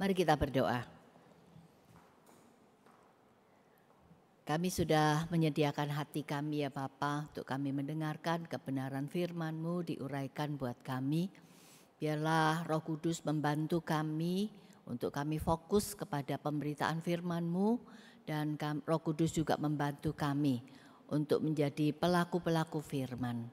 Mari kita berdoa. Kami sudah menyediakan hati kami ya Bapa untuk kami mendengarkan kebenaran firman-Mu diuraikan buat kami. Biarlah Roh Kudus membantu kami untuk kami fokus kepada pemberitaan firman-Mu dan Roh Kudus juga membantu kami untuk menjadi pelaku-pelaku firman.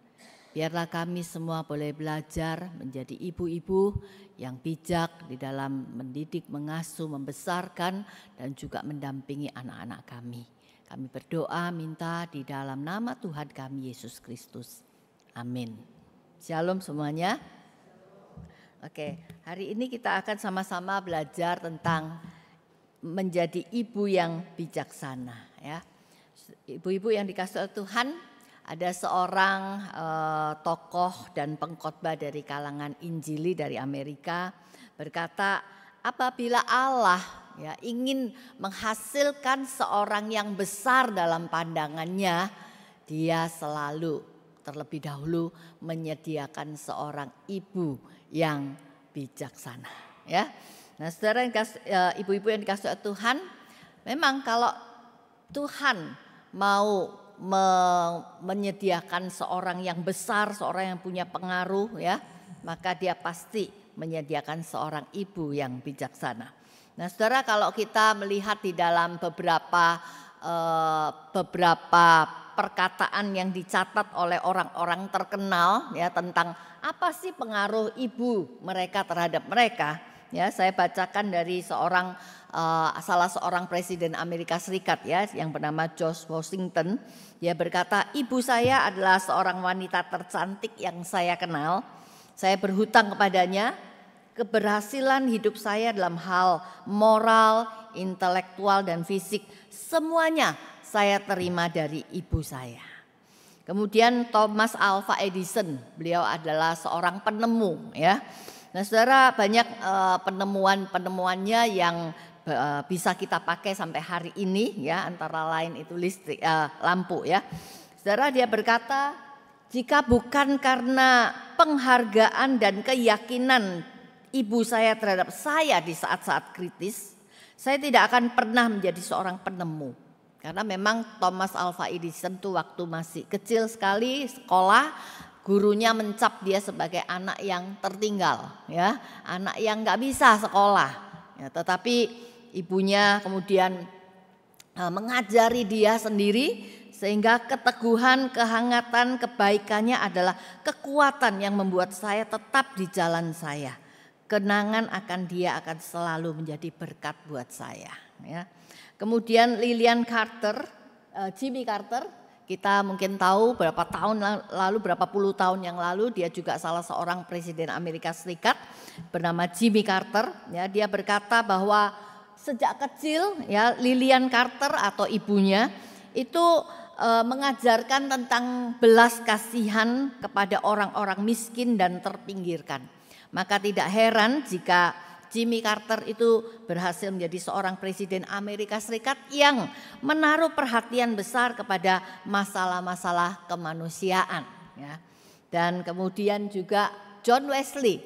Biarlah kami semua boleh belajar menjadi ibu-ibu yang bijak di dalam mendidik, mengasuh, membesarkan dan juga mendampingi anak-anak kami. Kami berdoa minta di dalam nama Tuhan kami Yesus Kristus. Amin. Shalom semuanya. Oke, hari ini kita akan sama-sama belajar tentang menjadi ibu yang bijaksana ya. Ibu-ibu yang dikasih Tuhan ada seorang eh, tokoh dan pengkhotbah dari kalangan Injili dari Amerika berkata, apabila Allah ya ingin menghasilkan seorang yang besar dalam pandangannya, dia selalu terlebih dahulu menyediakan seorang ibu yang bijaksana, ya. Nah, saudara ya, ibu-ibu yang dikasih Tuhan, memang kalau Tuhan mau me menyediakan seorang yang besar, seorang yang punya pengaruh ya, maka dia pasti menyediakan seorang ibu yang bijaksana. Nah, Saudara kalau kita melihat di dalam beberapa eh, beberapa perkataan yang dicatat oleh orang-orang terkenal ya tentang apa sih pengaruh ibu mereka terhadap mereka Ya, saya bacakan dari seorang uh, salah seorang presiden Amerika Serikat ya yang bernama George Washington. Dia berkata, "Ibu saya adalah seorang wanita tercantik yang saya kenal. Saya berhutang kepadanya keberhasilan hidup saya dalam hal moral, intelektual dan fisik. Semuanya saya terima dari ibu saya." Kemudian Thomas Alva Edison, beliau adalah seorang penemu ya Nah, saudara banyak uh, eh, penemuan-penemuannya yang uh, bisa kita pakai sampai hari ini ya, antara lain itu listrik uh, lampu ya. Saudara dia berkata, jika bukan karena penghargaan dan keyakinan ibu saya terhadap saya di saat-saat kritis, saya tidak akan pernah menjadi seorang penemu. Karena memang Thomas Alva Edison tuh waktu masih kecil sekali sekolah gurunya mencap dia sebagai anak yang tertinggal, ya, anak yang nggak bisa sekolah. Ya, tetapi ibunya kemudian e, mengajari dia sendiri sehingga keteguhan, kehangatan, kebaikannya adalah kekuatan yang membuat saya tetap di jalan saya. Kenangan akan dia akan selalu menjadi berkat buat saya. Ya. Kemudian Lilian Carter, e, Jimmy Carter, kita mungkin tahu berapa tahun lalu, berapa puluh tahun yang lalu dia juga salah seorang presiden Amerika Serikat bernama Jimmy Carter. Ya, dia berkata bahwa sejak kecil ya Lillian Carter atau ibunya itu e, mengajarkan tentang belas kasihan kepada orang-orang miskin dan terpinggirkan. Maka tidak heran jika Jimmy Carter itu berhasil menjadi seorang presiden Amerika Serikat yang menaruh perhatian besar kepada masalah-masalah kemanusiaan. Ya. Dan kemudian juga John Wesley,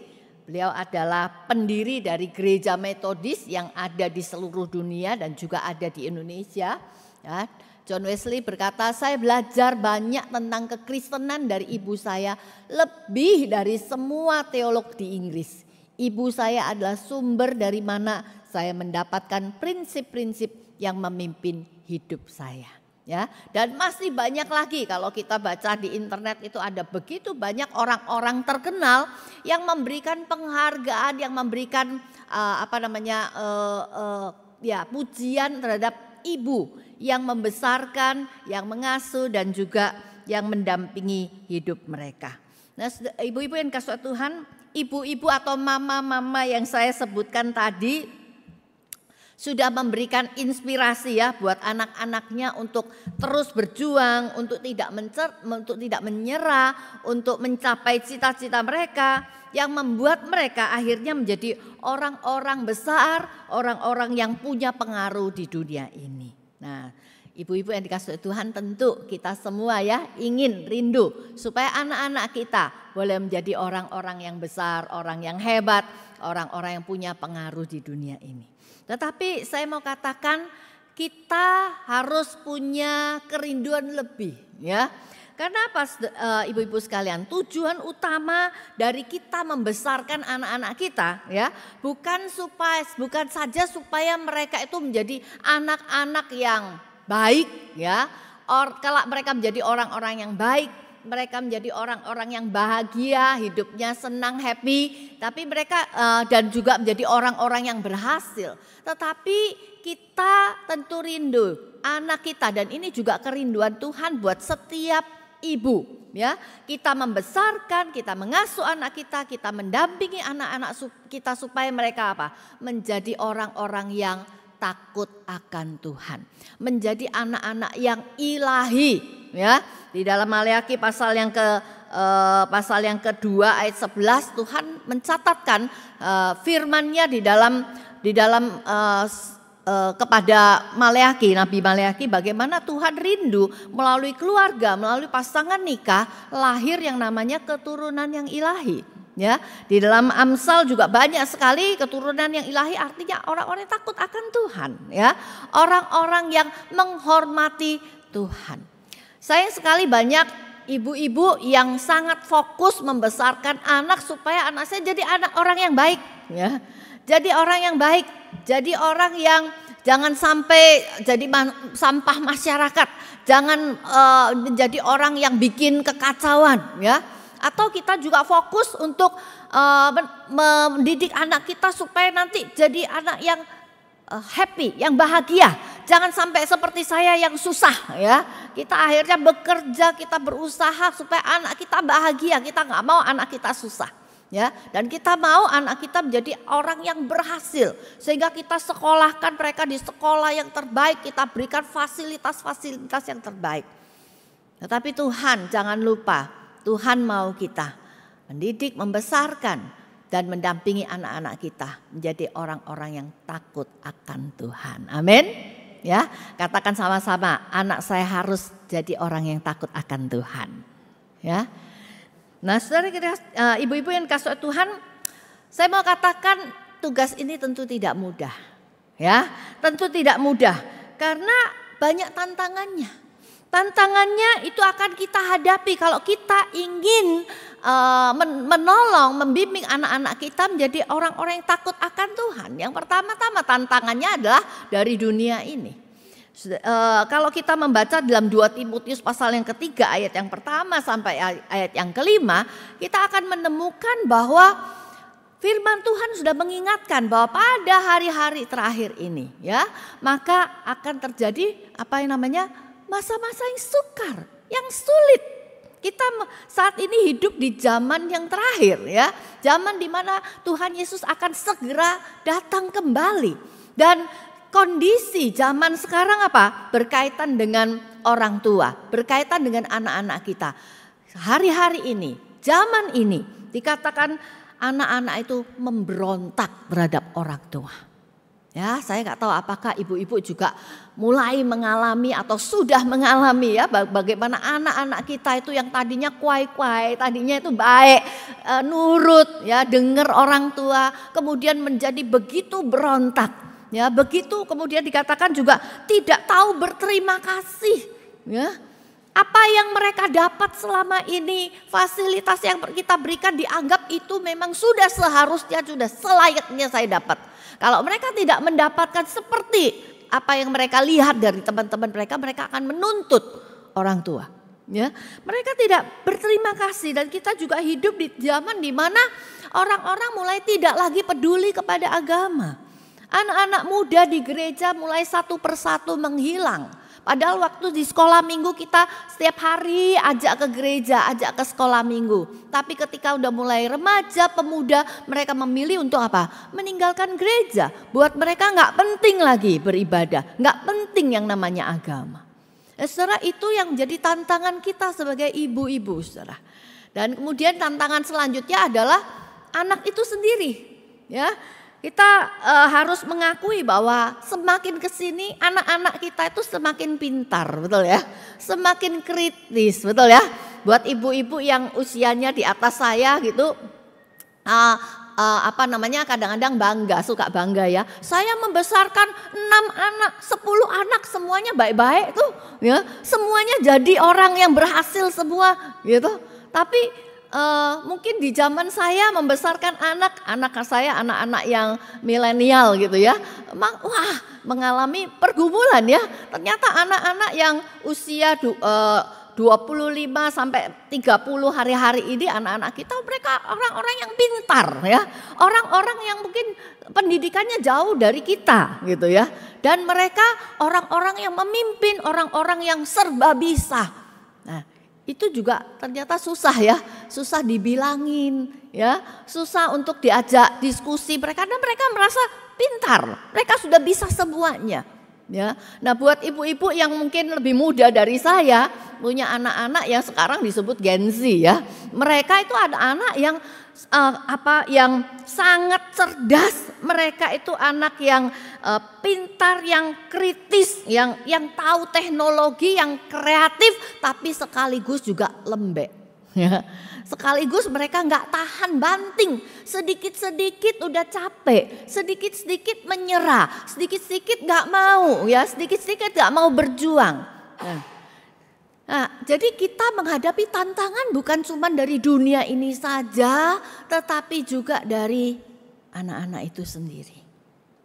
beliau adalah pendiri dari gereja metodis yang ada di seluruh dunia dan juga ada di Indonesia. Ya. John Wesley berkata, "Saya belajar banyak tentang kekristenan dari ibu saya, lebih dari semua teolog di Inggris. Ibu saya adalah sumber dari mana saya mendapatkan prinsip-prinsip yang memimpin hidup saya ya. Dan masih banyak lagi kalau kita baca di internet itu ada begitu banyak orang-orang terkenal yang memberikan penghargaan, yang memberikan uh, apa namanya uh, uh, ya pujian terhadap ibu yang membesarkan, yang mengasuh dan juga yang mendampingi hidup mereka. Nah, ibu-ibu yang kasih Tuhan ibu-ibu atau mama-mama yang saya sebutkan tadi sudah memberikan inspirasi ya buat anak-anaknya untuk terus berjuang, untuk tidak mencer, untuk tidak menyerah, untuk mencapai cita-cita mereka yang membuat mereka akhirnya menjadi orang-orang besar, orang-orang yang punya pengaruh di dunia ini. Nah, Ibu-ibu yang dikasih Tuhan tentu kita semua ya ingin rindu supaya anak-anak kita boleh menjadi orang-orang yang besar, orang yang hebat, orang-orang yang punya pengaruh di dunia ini. Tetapi saya mau katakan kita harus punya kerinduan lebih ya. Karena apa eh, ibu-ibu sekalian tujuan utama dari kita membesarkan anak-anak kita ya bukan supaya bukan saja supaya mereka itu menjadi anak-anak yang baik ya. Or, kalau mereka menjadi orang-orang yang baik, mereka menjadi orang-orang yang bahagia, hidupnya senang, happy, tapi mereka uh, dan juga menjadi orang-orang yang berhasil. Tetapi kita tentu rindu anak kita dan ini juga kerinduan Tuhan buat setiap ibu ya kita membesarkan kita mengasuh anak kita kita mendampingi anak-anak kita supaya mereka apa menjadi orang-orang yang takut akan Tuhan, menjadi anak-anak yang ilahi ya. Di dalam Maleakhi pasal yang ke eh, pasal yang kedua ayat 11 Tuhan mencatatkan eh, firman-Nya di dalam di dalam eh, kepada Maleaki, Nabi Maleaki bagaimana Tuhan rindu melalui keluarga, melalui pasangan nikah lahir yang namanya keturunan yang ilahi. Ya, di dalam Amsal juga banyak sekali keturunan yang ilahi artinya orang-orang yang takut akan Tuhan, ya. Orang-orang yang menghormati Tuhan. Sayang sekali banyak ibu-ibu yang sangat fokus membesarkan anak supaya anak saya jadi anak orang yang baik, ya. Jadi orang yang baik, jadi orang yang jangan sampai jadi ma sampah masyarakat, jangan uh, eh, menjadi orang yang bikin kekacauan, ya atau kita juga fokus untuk uh, mendidik anak kita supaya nanti jadi anak yang uh, happy, yang bahagia. Jangan sampai seperti saya yang susah ya. Kita akhirnya bekerja, kita berusaha supaya anak kita bahagia. Kita nggak mau anak kita susah ya dan kita mau anak kita menjadi orang yang berhasil sehingga kita sekolahkan mereka di sekolah yang terbaik kita berikan fasilitas-fasilitas yang terbaik tetapi Tuhan jangan lupa Tuhan mau kita mendidik, membesarkan, dan mendampingi anak-anak kita menjadi orang-orang yang takut akan Tuhan. Amin. Ya, katakan sama-sama, anak saya harus jadi orang yang takut akan Tuhan. Ya. Nah, saudara kita eh, ibu-ibu yang kasih Tuhan, saya mau katakan tugas ini tentu tidak mudah. Ya, tentu tidak mudah karena banyak tantangannya. Tantangannya itu akan kita hadapi kalau kita ingin eh, menolong, membimbing anak-anak kita menjadi orang-orang yang takut akan Tuhan. Yang pertama-tama tantangannya adalah dari dunia ini. Eh, kalau kita membaca dalam dua Timotius pasal yang ketiga ayat yang pertama sampai ayat yang kelima, kita akan menemukan bahwa Firman Tuhan sudah mengingatkan bahwa pada hari-hari terakhir ini ya, maka akan terjadi apa yang namanya masa-masa yang sukar, yang sulit. Kita saat ini hidup di zaman yang terakhir ya. Zaman di mana Tuhan Yesus akan segera datang kembali. Dan kondisi zaman sekarang apa? Berkaitan dengan orang tua, berkaitan dengan anak-anak kita. Hari-hari ini, zaman ini dikatakan anak-anak itu memberontak terhadap orang tua. Ya, saya nggak tahu apakah ibu-ibu juga mulai mengalami atau sudah mengalami ya bagaimana anak-anak kita itu yang tadinya kuai-kuai, tadinya itu baik, e, nurut ya, dengar orang tua, kemudian menjadi begitu berontak. Ya, begitu kemudian dikatakan juga tidak tahu berterima kasih, ya. Apa yang mereka dapat selama ini, fasilitas yang kita berikan dianggap itu memang sudah seharusnya, sudah selayaknya saya dapat. Kalau mereka tidak mendapatkan seperti apa yang mereka lihat dari teman-teman mereka, mereka akan menuntut orang tua. Ya, mereka tidak berterima kasih dan kita juga hidup di zaman di mana orang-orang mulai tidak lagi peduli kepada agama. Anak-anak muda di gereja mulai satu persatu menghilang. Padahal waktu di sekolah minggu kita setiap hari ajak ke gereja, ajak ke sekolah minggu. Tapi ketika udah mulai remaja, pemuda, mereka memilih untuk apa? Meninggalkan gereja. Buat mereka nggak penting lagi beribadah, nggak penting yang namanya agama. Ya, eh, setelah itu yang jadi tantangan kita sebagai ibu-ibu, saudara. Dan kemudian tantangan selanjutnya adalah anak itu sendiri, ya kita e, harus mengakui bahwa semakin ke sini anak-anak kita itu semakin pintar, betul ya? Semakin kritis, betul ya? Buat ibu-ibu yang usianya di atas saya gitu, e, e, apa namanya kadang-kadang bangga suka bangga ya saya membesarkan enam anak sepuluh anak semuanya baik-baik tuh ya semuanya jadi orang yang berhasil semua gitu tapi uh, mungkin di zaman saya membesarkan anak, anak saya anak-anak yang milenial gitu ya. Emang wah mengalami pergumulan ya. Ternyata anak-anak yang usia du, eh, uh, 25 sampai 30 hari-hari ini anak-anak kita mereka orang-orang yang pintar ya. Orang-orang yang mungkin pendidikannya jauh dari kita gitu ya. Dan mereka orang-orang yang memimpin, orang-orang yang serba bisa. Nah, itu juga ternyata susah ya susah dibilangin, ya, susah untuk diajak diskusi mereka karena mereka merasa pintar, mereka sudah bisa semuanya. Ya. Nah, buat ibu-ibu yang mungkin lebih muda dari saya, punya anak-anak yang sekarang disebut Gen Z ya. Mereka itu ada anak yang uh, apa yang sangat cerdas, mereka itu anak yang uh, pintar, yang kritis, yang yang tahu teknologi, yang kreatif tapi sekaligus juga lembek. Ya. Sekaligus mereka nggak tahan banting, sedikit-sedikit udah capek, sedikit-sedikit menyerah, sedikit-sedikit nggak mau, ya sedikit-sedikit nggak mau berjuang. Nah. nah. jadi kita menghadapi tantangan bukan cuma dari dunia ini saja, tetapi juga dari anak-anak itu sendiri.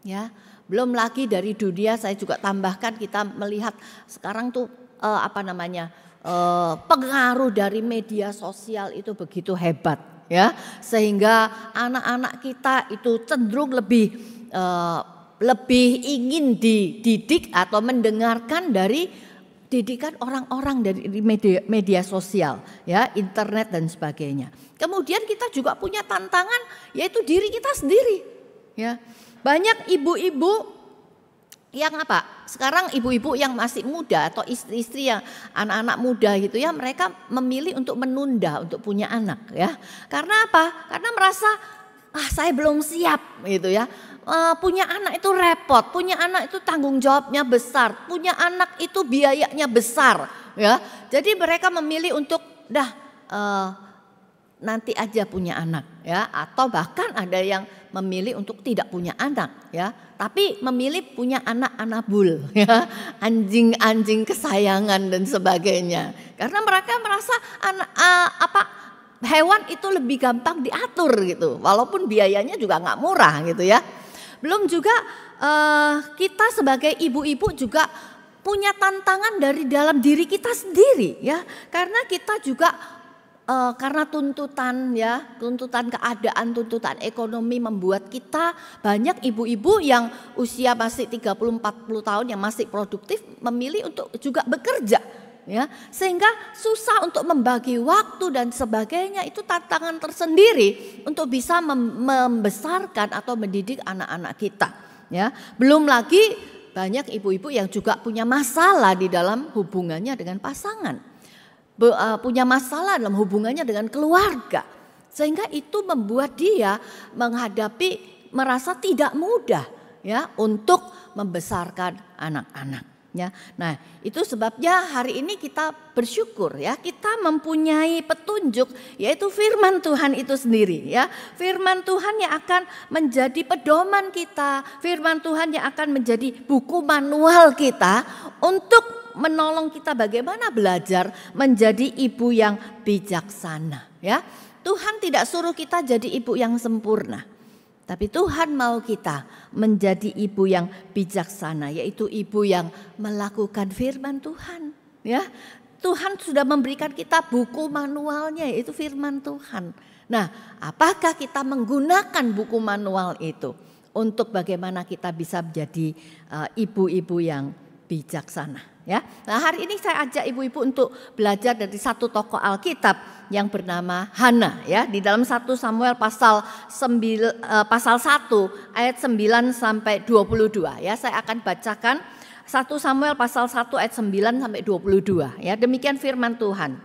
Ya, belum lagi dari dunia saya juga tambahkan kita melihat sekarang tuh eh, apa namanya eh, pengaruh dari media sosial itu begitu hebat ya sehingga anak-anak kita itu cenderung lebih eh, lebih ingin dididik atau mendengarkan dari didikan orang-orang dari media, media sosial ya internet dan sebagainya kemudian kita juga punya tantangan yaitu diri kita sendiri ya banyak ibu-ibu yang apa? Sekarang ibu-ibu yang masih muda atau istri-istri yang anak-anak muda gitu ya, mereka memilih untuk menunda untuk punya anak ya. Karena apa? Karena merasa ah saya belum siap gitu ya. Uh, punya anak itu repot, punya anak itu tanggung jawabnya besar, punya anak itu biayanya besar, ya. Jadi mereka memilih untuk dah uh, nanti aja punya anak, ya. Atau bahkan ada yang memilih untuk tidak punya anak ya, tapi memilih punya anak anabul ya, anjing-anjing kesayangan dan sebagainya. Karena mereka merasa anak uh, apa hewan itu lebih gampang diatur gitu, walaupun biayanya juga nggak murah gitu ya. Belum juga uh, kita sebagai ibu-ibu juga punya tantangan dari dalam diri kita sendiri ya, karena kita juga uh, karena tuntutan ya, tuntutan keadaan, tuntutan ekonomi membuat kita banyak ibu-ibu yang usia masih 30 40 tahun yang masih produktif memilih untuk juga bekerja ya. Sehingga susah untuk membagi waktu dan sebagainya itu tantangan tersendiri untuk bisa membesarkan atau mendidik anak-anak kita ya. Belum lagi banyak ibu-ibu yang juga punya masalah di dalam hubungannya dengan pasangan Eh, punya masalah dalam hubungannya dengan keluarga. Sehingga itu membuat dia menghadapi merasa tidak mudah ya untuk membesarkan anak anak ya. Nah, itu sebabnya hari ini kita bersyukur ya, kita mempunyai petunjuk yaitu firman Tuhan itu sendiri ya. Firman Tuhan yang akan menjadi pedoman kita, firman Tuhan yang akan menjadi buku manual kita untuk menolong kita bagaimana belajar menjadi ibu yang bijaksana ya. Tuhan tidak suruh kita jadi ibu yang sempurna. Tapi Tuhan mau kita menjadi ibu yang bijaksana yaitu ibu yang melakukan firman Tuhan ya. Tuhan sudah memberikan kita buku manualnya yaitu firman Tuhan. Nah, apakah kita menggunakan buku manual itu? untuk bagaimana kita bisa menjadi uh, ibu-ibu yang bijaksana. Ya, nah hari ini saya ajak ibu-ibu untuk belajar dari satu tokoh Alkitab yang bernama Hana. Ya, di dalam satu Samuel pasal 9, eh, pasal 1 ayat 9 sampai 22. Ya, saya akan bacakan satu Samuel pasal 1 ayat 9 sampai 22. Ya, demikian firman Tuhan.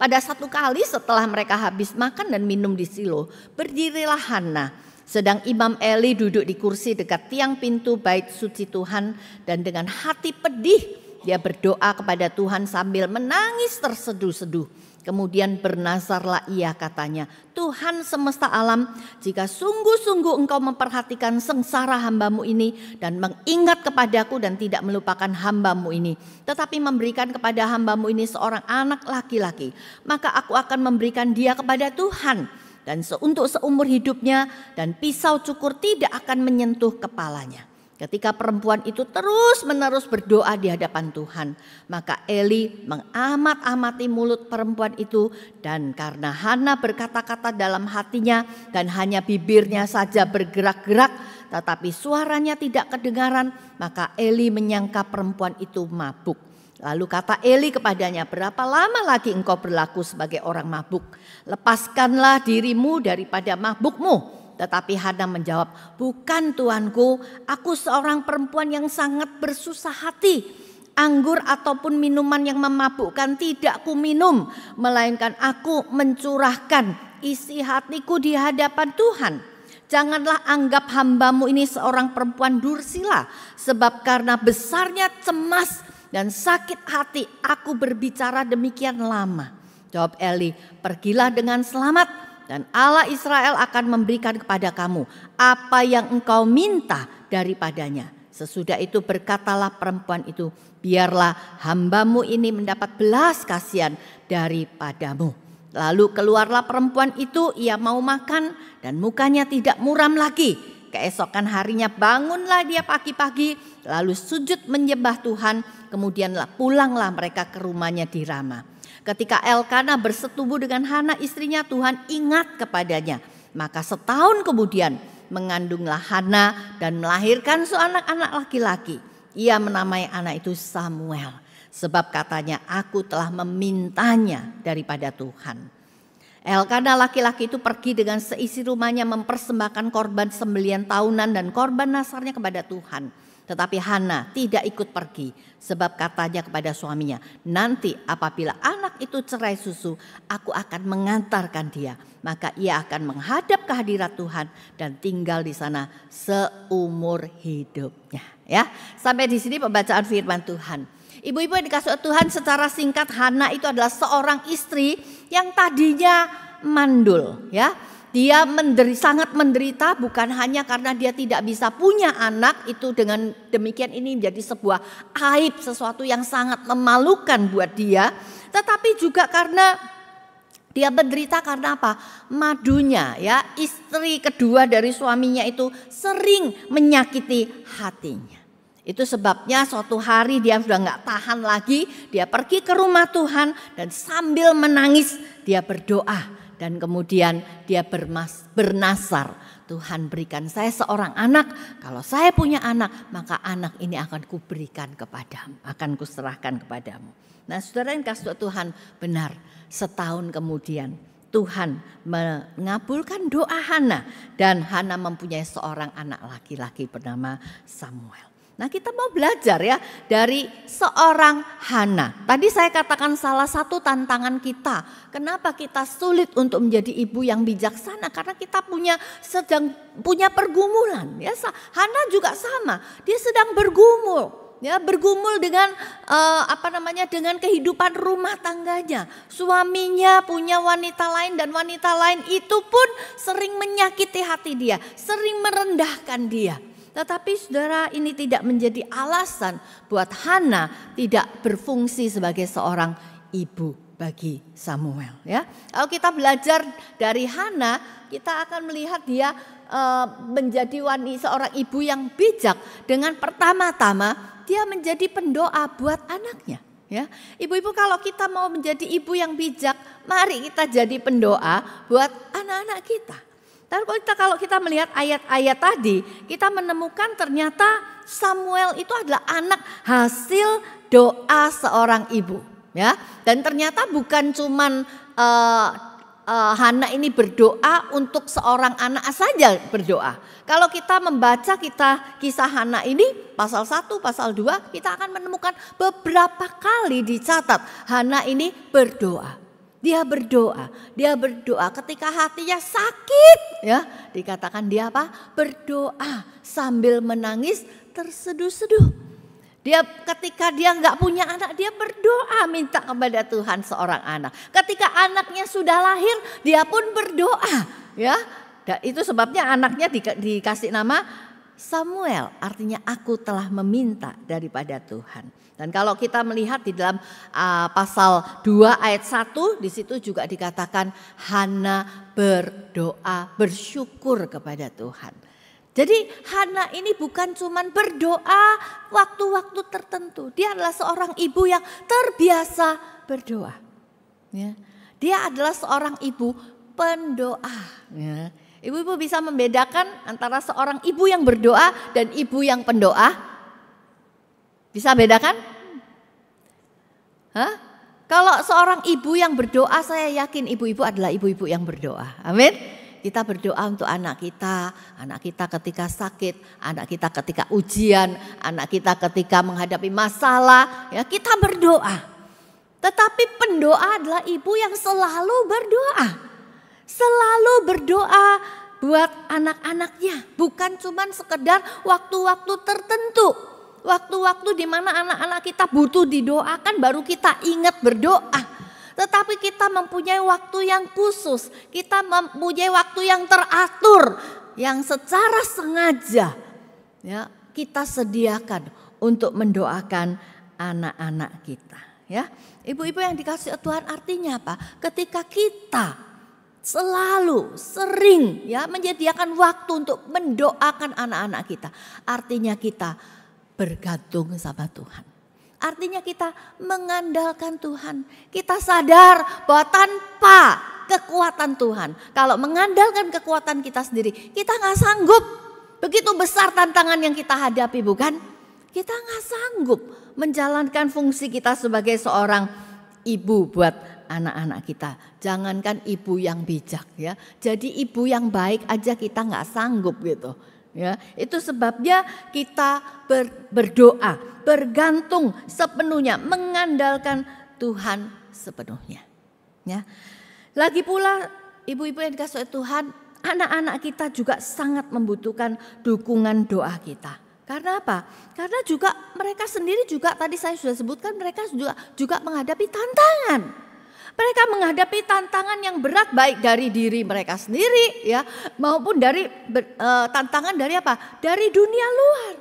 Pada satu kali setelah mereka habis makan dan minum di Silo, berdirilah Hana sedang Imam Eli duduk di kursi dekat tiang pintu bait suci Tuhan dan dengan hati pedih dia berdoa kepada Tuhan sambil menangis terseduh-seduh. Kemudian bernazarlah ia katanya, Tuhan semesta alam, jika sungguh-sungguh engkau memperhatikan sengsara hambamu ini dan mengingat kepadaku dan tidak melupakan hambamu ini, tetapi memberikan kepada hambamu ini seorang anak laki-laki, maka aku akan memberikan dia kepada Tuhan dan seuntuk seumur hidupnya dan pisau cukur tidak akan menyentuh kepalanya. Ketika perempuan itu terus-menerus berdoa di hadapan Tuhan, maka Eli mengamat-amati mulut perempuan itu dan karena Hana berkata-kata dalam hatinya dan hanya bibirnya saja bergerak-gerak tetapi suaranya tidak kedengaran, maka Eli menyangka perempuan itu mabuk. Lalu kata Eli kepadanya, berapa lama lagi engkau berlaku sebagai orang mabuk? Lepaskanlah dirimu daripada mabukmu. Tetapi Hana menjawab, bukan tuanku, aku seorang perempuan yang sangat bersusah hati. Anggur ataupun minuman yang memabukkan tidak ku minum. Melainkan aku mencurahkan isi hatiku di hadapan Tuhan. Janganlah anggap hambamu ini seorang perempuan dursila. Sebab karena besarnya cemas dan sakit hati aku berbicara demikian lama. Jawab Eli, pergilah dengan selamat dan Allah Israel akan memberikan kepada kamu apa yang engkau minta daripadanya. Sesudah itu berkatalah perempuan itu, biarlah hambamu ini mendapat belas kasihan daripadamu. Lalu keluarlah perempuan itu, ia mau makan dan mukanya tidak muram lagi. Keesokan harinya bangunlah dia pagi-pagi, lalu sujud menyembah Tuhan Kemudianlah pulanglah mereka ke rumahnya di Rama. Ketika Elkana bersetubuh dengan Hana istrinya Tuhan ingat kepadanya. Maka setahun kemudian mengandunglah Hana dan melahirkan seorang anak laki-laki. Ia menamai anak itu Samuel. Sebab katanya aku telah memintanya daripada Tuhan. Elkana laki-laki itu pergi dengan seisi rumahnya mempersembahkan korban sembelian tahunan dan korban nasarnya kepada Tuhan. Tetapi Hana tidak ikut pergi sebab katanya kepada suaminya, "Nanti apabila anak itu cerai susu, aku akan mengantarkan dia, maka ia akan menghadap kehadirat Tuhan dan tinggal di sana seumur hidupnya." Ya. Sampai di sini pembacaan firman Tuhan. Ibu-ibu yang dikasih Tuhan secara singkat Hana itu adalah seorang istri yang tadinya mandul, ya dia menderi, sangat menderita bukan hanya karena dia tidak bisa punya anak itu dengan demikian ini menjadi sebuah aib sesuatu yang sangat memalukan buat dia. Tetapi juga karena dia menderita karena apa? Madunya ya, istri kedua dari suaminya itu sering menyakiti hatinya. Itu sebabnya suatu hari dia sudah nggak tahan lagi, dia pergi ke rumah Tuhan dan sambil menangis dia berdoa dan kemudian dia bermas, bernasar. Tuhan berikan saya seorang anak, kalau saya punya anak maka anak ini akan kuberikan kepadamu, akan kuserahkan kepadamu. Nah saudara yang kasih Tuhan benar setahun kemudian Tuhan mengabulkan doa Hana dan Hana mempunyai seorang anak laki-laki bernama Samuel. Nah kita mau belajar ya dari seorang Hana. Tadi saya katakan salah satu tantangan kita. Kenapa kita sulit untuk menjadi ibu yang bijaksana? Karena kita punya sedang punya pergumulan. Ya, Hana juga sama. Dia sedang bergumul ya bergumul dengan uh, apa namanya dengan kehidupan rumah tangganya suaminya punya wanita lain dan wanita lain itu pun sering menyakiti hati dia sering merendahkan dia tetapi saudara ini tidak menjadi alasan buat Hana tidak berfungsi sebagai seorang ibu bagi Samuel ya. Kalau kita belajar dari Hana, kita akan melihat dia eh, menjadi wanita seorang ibu yang bijak dengan pertama-tama dia menjadi pendoa buat anaknya ya. Ibu-ibu kalau kita mau menjadi ibu yang bijak, mari kita jadi pendoa buat anak-anak kita dan kalau kita, kalau kita melihat ayat-ayat tadi, kita menemukan ternyata Samuel itu adalah anak hasil doa seorang ibu, ya. Dan ternyata bukan cuman uh, Hana ini berdoa untuk seorang anak saja berdoa. Kalau kita membaca kita kisah Hana ini pasal 1, pasal 2, kita akan menemukan beberapa kali dicatat Hana ini berdoa. Dia berdoa, dia berdoa ketika hatinya sakit ya, dikatakan dia apa? Berdoa sambil menangis terseduh-seduh. Dia ketika dia nggak punya anak, dia berdoa minta kepada Tuhan seorang anak. Ketika anaknya sudah lahir, dia pun berdoa ya. Dan nah, itu sebabnya anaknya di, dikasih nama Samuel artinya aku telah meminta daripada Tuhan. Dan kalau kita melihat di dalam uh, pasal 2 ayat 1 di situ juga dikatakan Hana berdoa bersyukur kepada Tuhan. Jadi Hana ini bukan cuman berdoa waktu-waktu tertentu. Dia adalah seorang ibu yang terbiasa berdoa. Ya. Dia adalah seorang ibu pendoa. Ya. Ibu-ibu bisa membedakan antara seorang ibu yang berdoa dan ibu yang pendoa? Bisa bedakan? Hah? Kalau seorang ibu yang berdoa, saya yakin ibu-ibu adalah ibu-ibu yang berdoa. Amin. Kita berdoa untuk anak kita, anak kita ketika sakit, anak kita ketika ujian, anak kita ketika menghadapi masalah, ya kita berdoa. Tetapi pendoa adalah ibu yang selalu berdoa selalu berdoa buat anak-anaknya, bukan cuma sekedar waktu-waktu tertentu. Waktu-waktu di mana anak-anak kita butuh didoakan baru kita ingat berdoa. Tetapi kita mempunyai waktu yang khusus, kita mempunyai waktu yang teratur yang secara sengaja ya kita sediakan untuk mendoakan anak-anak kita ya. Ibu-ibu yang dikasih Tuhan artinya apa? Ketika kita selalu sering ya menyediakan waktu untuk mendoakan anak-anak kita. Artinya kita bergantung sama Tuhan. Artinya kita mengandalkan Tuhan. Kita sadar bahwa tanpa kekuatan Tuhan, kalau mengandalkan kekuatan kita sendiri, kita nggak sanggup. Begitu besar tantangan yang kita hadapi, bukan? Kita nggak sanggup menjalankan fungsi kita sebagai seorang ibu buat anak-anak kita. Jangankan ibu yang bijak ya. Jadi ibu yang baik aja kita nggak sanggup gitu. Ya, itu sebabnya kita ber, berdoa, bergantung sepenuhnya, mengandalkan Tuhan sepenuhnya. Ya. Lagi pula ibu-ibu yang dikasih Tuhan, anak-anak kita juga sangat membutuhkan dukungan doa kita. Karena apa? Karena juga mereka sendiri juga tadi saya sudah sebutkan mereka juga juga menghadapi tantangan. Mereka menghadapi tantangan yang berat baik dari diri mereka sendiri ya maupun dari e, tantangan dari apa? Dari dunia luar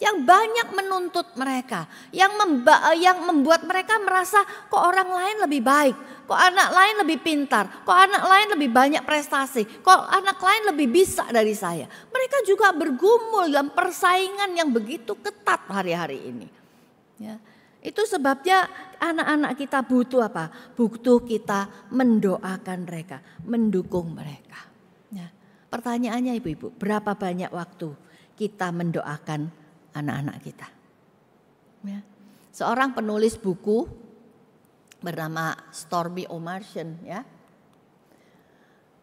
yang banyak menuntut mereka, yang memba, e, yang membuat mereka merasa kok orang lain lebih baik, kok anak lain lebih pintar, kok anak lain lebih banyak prestasi, kok anak lain lebih bisa dari saya. Mereka juga bergumul dalam persaingan yang begitu ketat hari-hari ini. Ya. Itu sebabnya anak-anak kita butuh apa? Butuh kita mendoakan mereka, mendukung mereka. Ya. Pertanyaannya ibu-ibu, berapa banyak waktu kita mendoakan anak-anak kita? Ya. Seorang penulis buku bernama Stormy O'Martian ya,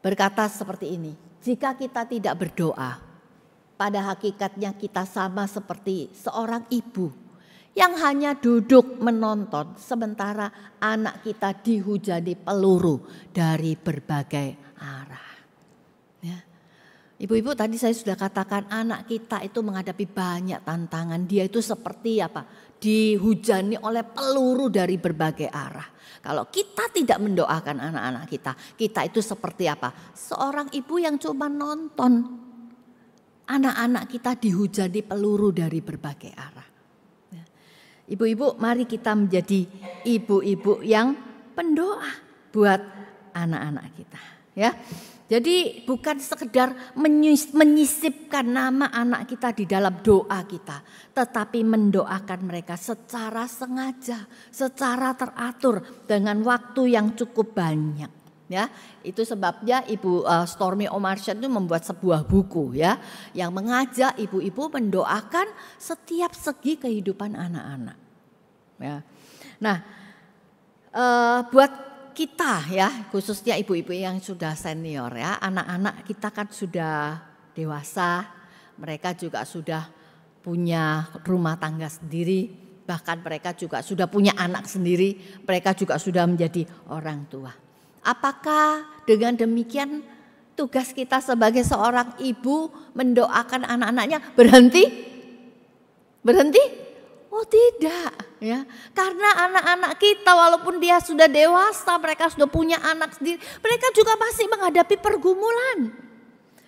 berkata seperti ini, jika kita tidak berdoa, pada hakikatnya kita sama seperti seorang ibu yang hanya duduk menonton sementara anak kita dihujani peluru dari berbagai arah. ibu ya. Ibu-ibu tadi saya sudah katakan anak kita itu menghadapi banyak tantangan. Dia itu seperti apa? Dihujani oleh peluru dari berbagai arah. Kalau kita tidak mendoakan anak-anak kita, kita itu seperti apa? Seorang ibu yang cuma nonton anak-anak kita dihujani peluru dari berbagai arah. Ibu-ibu, mari kita menjadi ibu-ibu yang pendoa buat anak-anak kita, ya. Jadi bukan sekedar menyisipkan nama anak kita di dalam doa kita, tetapi mendoakan mereka secara sengaja, secara teratur dengan waktu yang cukup banyak ya itu sebabnya ibu uh, Stormy O'Martian itu membuat sebuah buku ya yang mengajak ibu-ibu mendoakan setiap segi kehidupan anak-anak ya nah uh, buat kita ya khususnya ibu-ibu yang sudah senior ya anak-anak kita kan sudah dewasa mereka juga sudah punya rumah tangga sendiri bahkan mereka juga sudah punya anak sendiri mereka juga sudah menjadi orang tua Apakah dengan demikian tugas kita sebagai seorang ibu mendoakan anak-anaknya berhenti? Berhenti? Oh tidak ya. Karena anak-anak kita walaupun dia sudah dewasa, mereka sudah punya anak sendiri, mereka juga masih menghadapi pergumulan.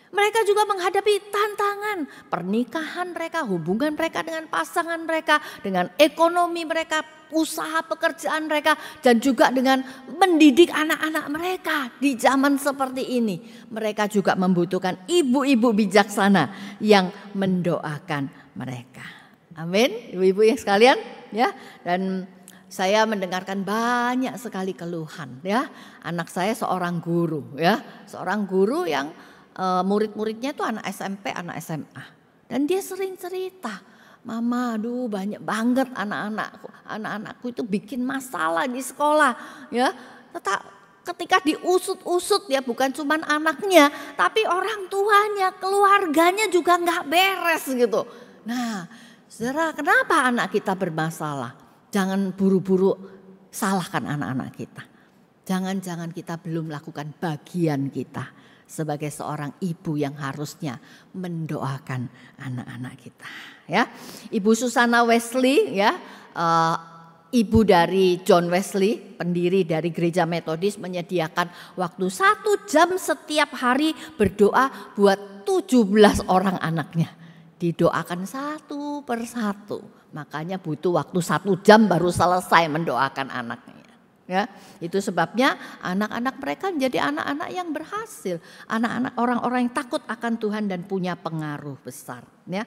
Mereka juga menghadapi tantangan pernikahan mereka, hubungan mereka dengan pasangan mereka, dengan ekonomi mereka, usaha pekerjaan mereka dan juga dengan mendidik anak-anak mereka di zaman seperti ini. Mereka juga membutuhkan ibu-ibu bijaksana yang mendoakan mereka. Amin. Ibu-ibu yang sekalian ya dan saya mendengarkan banyak sekali keluhan ya. Anak saya seorang guru ya, seorang guru yang eh, murid-muridnya itu anak SMP, anak SMA. Dan dia sering cerita Mama, aduh banyak banget anak-anakku. Anak-anakku itu bikin masalah di sekolah, ya. Tetap ketika diusut-usut ya bukan cuma anaknya, tapi orang tuanya, keluarganya juga nggak beres gitu. Nah, saudara, kenapa anak kita bermasalah? Jangan buru-buru salahkan anak-anak kita. Jangan-jangan kita belum lakukan bagian kita sebagai seorang ibu yang harusnya mendoakan anak-anak kita ya. Ibu Susana Wesley ya, uh, ibu dari John Wesley, pendiri dari gereja metodis menyediakan waktu satu jam setiap hari berdoa buat 17 orang anaknya. Didoakan satu persatu. Makanya butuh waktu satu jam baru selesai mendoakan anaknya. Ya, itu sebabnya anak-anak mereka menjadi anak-anak yang berhasil, anak-anak orang-orang yang takut akan Tuhan dan punya pengaruh besar. Ya,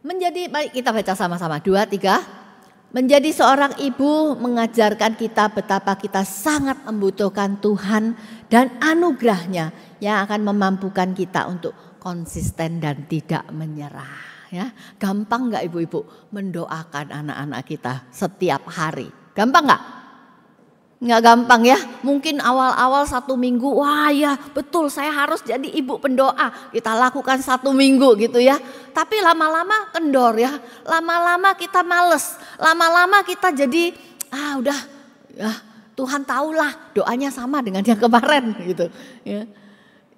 Menjadi mari kita baca sama-sama dua tiga. Menjadi seorang ibu mengajarkan kita betapa kita sangat membutuhkan Tuhan dan anugerahnya yang akan memampukan kita untuk konsisten dan tidak menyerah. Ya, gampang nggak ibu-ibu mendoakan anak-anak kita setiap hari? Gampang nggak? nggak gampang ya. Mungkin awal-awal satu minggu, wah ya betul saya harus jadi ibu pendoa. Kita lakukan satu minggu gitu ya. Tapi lama-lama kendor ya. Lama-lama kita males. Lama-lama kita jadi, ah udah ya, Tuhan tahulah doanya sama dengan yang kemarin gitu. Ya.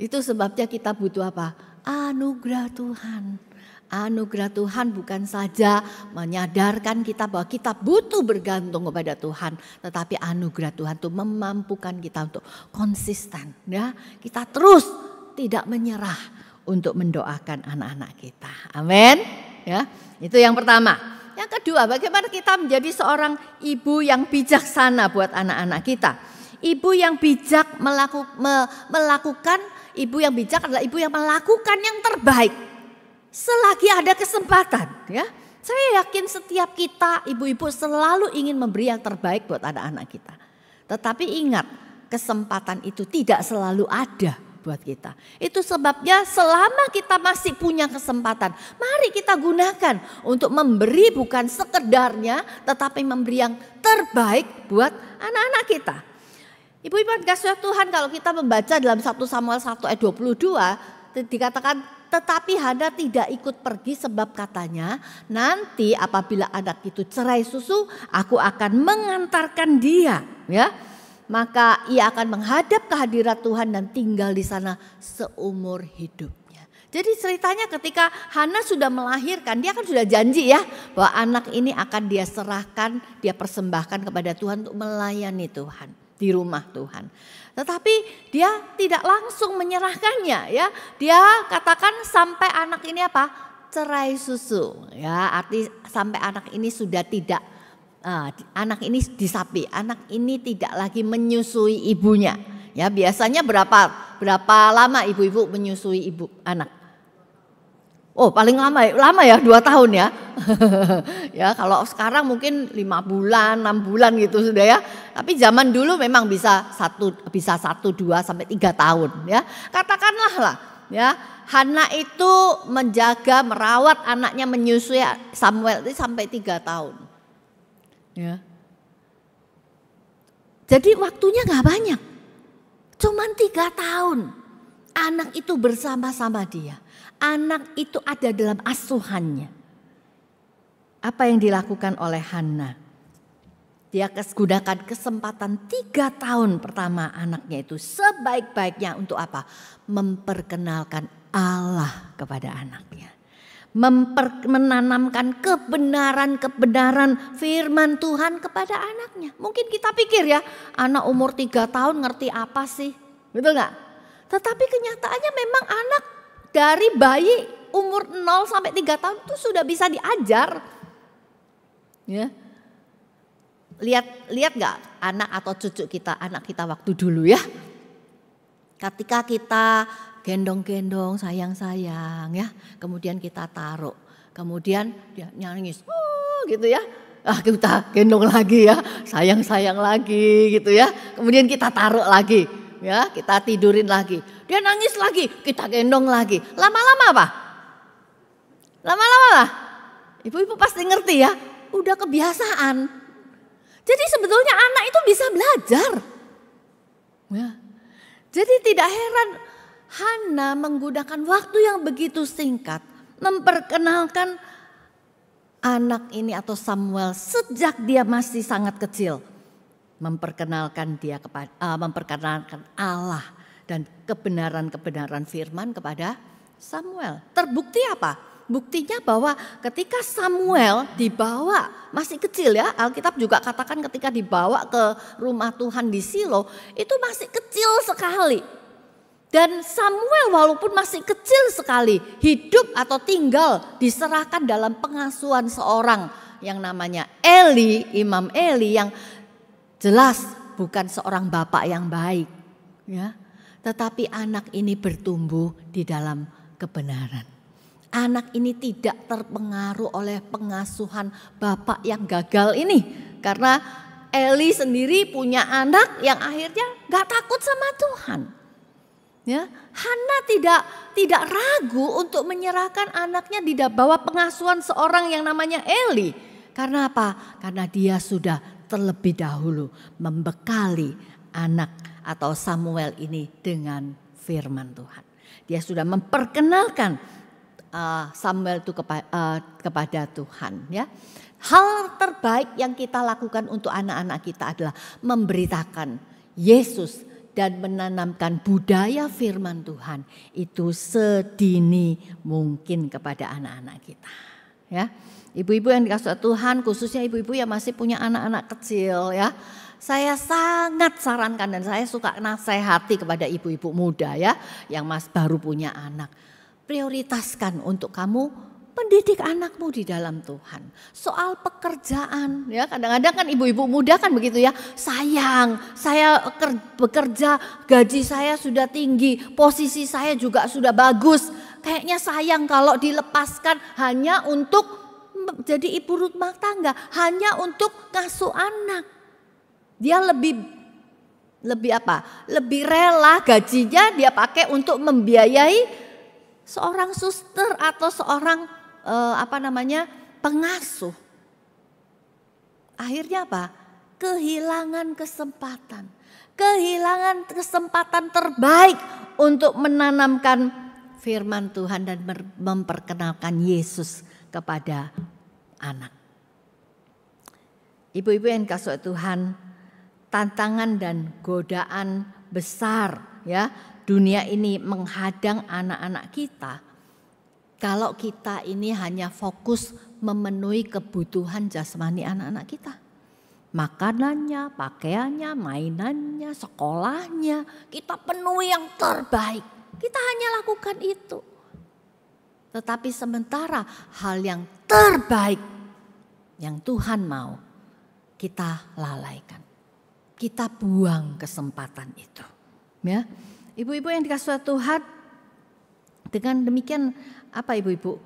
Itu sebabnya kita butuh apa? Anugerah Tuhan. Anugerah Tuhan bukan saja menyadarkan kita bahwa kita butuh bergantung kepada Tuhan, tetapi anugerah Tuhan itu memampukan kita untuk konsisten ya. Kita terus tidak menyerah untuk mendoakan anak-anak kita. Amin. Ya, itu yang pertama. Yang kedua, bagaimana kita menjadi seorang ibu yang bijaksana buat anak-anak kita? Ibu yang bijak melaku, melakukan, ibu yang bijak adalah ibu yang melakukan yang terbaik selagi ada kesempatan ya. Saya yakin setiap kita ibu-ibu selalu ingin memberi yang terbaik buat anak-anak kita. Tetapi ingat, kesempatan itu tidak selalu ada buat kita. Itu sebabnya selama kita masih punya kesempatan, mari kita gunakan untuk memberi bukan sekedarnya tetapi memberi yang terbaik buat anak-anak kita. Ibu-ibu kasih Tuhan kalau kita membaca dalam satu Samuel 1 ayat e 22 dikatakan tetapi Hana tidak ikut pergi sebab katanya, nanti apabila anak itu cerai susu, aku akan mengantarkan dia, ya. Maka ia akan menghadap kehadiran Tuhan dan tinggal di sana seumur hidupnya. Jadi ceritanya ketika Hana sudah melahirkan, dia kan sudah janji ya bahwa anak ini akan dia serahkan, dia persembahkan kepada Tuhan untuk melayani Tuhan di rumah Tuhan. Tetapi dia tidak langsung menyerahkannya ya. Dia katakan sampai anak ini apa? cerai susu ya. Arti sampai anak ini sudah tidak uh, anak ini disapi, anak ini tidak lagi menyusui ibunya. Ya, biasanya berapa berapa lama ibu-ibu menyusui ibu anak? Oh paling lama ya, lama ya dua tahun ya. ya kalau sekarang mungkin lima bulan, enam bulan gitu sudah ya. Tapi zaman dulu memang bisa satu, bisa satu, dua sampai tiga tahun ya. Katakanlah lah ya. Hana itu menjaga, merawat anaknya menyusui Samuel itu sampai tiga tahun. Ya. Jadi waktunya nggak banyak, cuman tiga tahun. Anak itu bersama-sama dia anak itu ada dalam asuhannya. Apa yang dilakukan oleh Hana? Dia gunakan kesempatan tiga tahun pertama anaknya itu sebaik-baiknya untuk apa? Memperkenalkan Allah kepada anaknya. Memper, menanamkan kebenaran-kebenaran firman Tuhan kepada anaknya. Mungkin kita pikir ya, anak umur tiga tahun ngerti apa sih? Betul nggak? Tetapi kenyataannya memang anak dari bayi umur 0 sampai 3 tahun itu sudah bisa diajar. Ya. Lihat lihat nggak anak atau cucu kita, anak kita waktu dulu ya. Ketika kita gendong-gendong, sayang-sayang ya, kemudian kita taruh. Kemudian dia nangis. oh, gitu ya. Ah, kita gendong lagi ya, sayang-sayang lagi gitu ya. Kemudian kita taruh lagi ya kita tidurin lagi. Dia nangis lagi, kita gendong lagi. Lama-lama apa? Lama-lama lah. Ibu-ibu pasti ngerti ya, udah kebiasaan. Jadi sebetulnya anak itu bisa belajar. Ya. Jadi tidak heran Hana menggunakan waktu yang begitu singkat memperkenalkan anak ini atau Samuel sejak dia masih sangat kecil memperkenalkan dia kepada uh, eh, memperkenalkan Allah dan kebenaran-kebenaran firman kepada Samuel. Terbukti apa? Buktinya bahwa ketika Samuel dibawa, masih kecil ya, Alkitab juga katakan ketika dibawa ke rumah Tuhan di Silo, itu masih kecil sekali. Dan Samuel walaupun masih kecil sekali, hidup atau tinggal diserahkan dalam pengasuhan seorang yang namanya Eli, Imam Eli yang Jelas bukan seorang bapak yang baik, ya. Tetapi anak ini bertumbuh di dalam kebenaran. Anak ini tidak terpengaruh oleh pengasuhan bapak yang gagal ini karena Eli sendiri punya anak yang akhirnya gak takut sama Tuhan. Ya, Hana tidak tidak ragu untuk menyerahkan anaknya di bawah pengasuhan seorang yang namanya Eli. Karena apa? Karena dia sudah terlebih dahulu membekali anak atau Samuel ini dengan firman Tuhan. Dia sudah memperkenalkan eh, Samuel itu eh, kepada Tuhan ya. Hal terbaik yang kita lakukan untuk anak-anak kita adalah memberitakan Yesus dan menanamkan budaya firman Tuhan itu sedini mungkin kepada anak-anak kita ya. Ibu-ibu yang dikasih Tuhan, khususnya ibu-ibu yang masih punya anak-anak kecil ya. Saya sangat sarankan dan saya suka nasihati kepada ibu-ibu muda ya yang mas baru punya anak. Prioritaskan untuk kamu pendidik anakmu di dalam Tuhan. Soal pekerjaan ya kadang-kadang kan ibu-ibu muda kan begitu ya. Sayang, saya bekerja, gaji saya sudah tinggi, posisi saya juga sudah bagus. Kayaknya sayang kalau dilepaskan hanya untuk jadi ibu rumah tangga hanya untuk ngasuh anak. Dia lebih lebih apa? Lebih rela gajinya dia pakai untuk membiayai seorang suster atau seorang eh, apa namanya pengasuh. Akhirnya apa? Kehilangan kesempatan, kehilangan kesempatan terbaik untuk menanamkan firman Tuhan dan memperkenalkan Yesus kepada anak. Ibu-ibu yang kasih Tuhan, tantangan dan godaan besar ya dunia ini menghadang anak-anak kita. Kalau kita ini hanya fokus memenuhi kebutuhan jasmani anak-anak kita. Makanannya, pakaiannya, mainannya, sekolahnya, kita penuhi yang terbaik. Kita hanya lakukan itu. Tetapi sementara hal yang terbaik yang Tuhan mau kita lalaikan. Kita buang kesempatan itu. Ya. Ibu-ibu yang dikasih Tuhan dengan demikian apa ibu-ibu?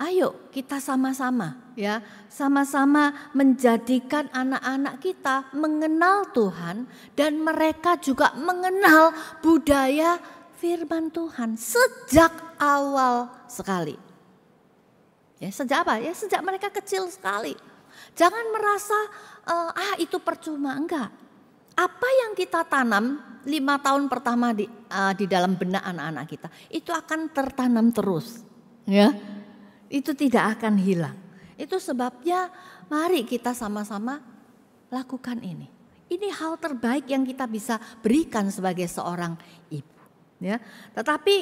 Ayo kita sama-sama ya, sama-sama menjadikan anak-anak kita mengenal Tuhan dan mereka juga mengenal budaya firman Tuhan sejak awal sekali. Ya, sejak apa? Ya sejak mereka kecil sekali. Jangan merasa uh, ah itu percuma, enggak. Apa yang kita tanam lima tahun pertama di uh, di dalam benak anak-anak kita itu akan tertanam terus, ya. Itu tidak akan hilang. Itu sebabnya mari kita sama-sama lakukan ini. Ini hal terbaik yang kita bisa berikan sebagai seorang ibu ya. Tetapi